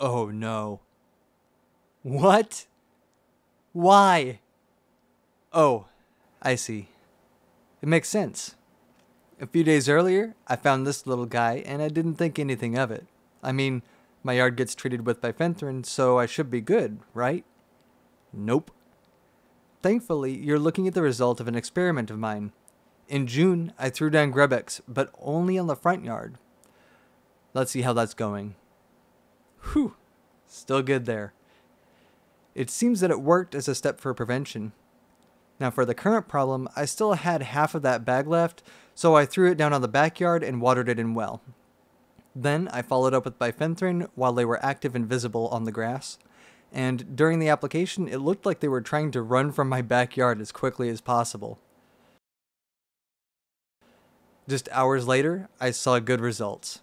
Oh no. What? Why? Oh, I see. It makes sense. A few days earlier, I found this little guy and I didn't think anything of it. I mean, my yard gets treated with bifenthrin, so I should be good, right? Nope. Thankfully, you're looking at the result of an experiment of mine. In June, I threw down Grebex, but only on the front yard. Let's see how that's going. Whew, still good there. It seems that it worked as a step for prevention. Now for the current problem, I still had half of that bag left, so I threw it down on the backyard and watered it in well. Then I followed up with bifenthrin while they were active and visible on the grass, and during the application it looked like they were trying to run from my backyard as quickly as possible. Just hours later, I saw good results.